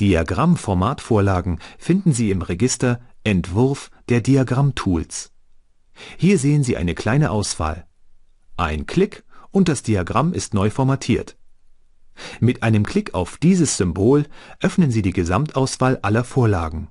Diagrammformatvorlagen finden Sie im Register Entwurf der Diagrammtools. Hier sehen Sie eine kleine Auswahl. Ein Klick und das Diagramm ist neu formatiert. Mit einem Klick auf dieses Symbol öffnen Sie die Gesamtauswahl aller Vorlagen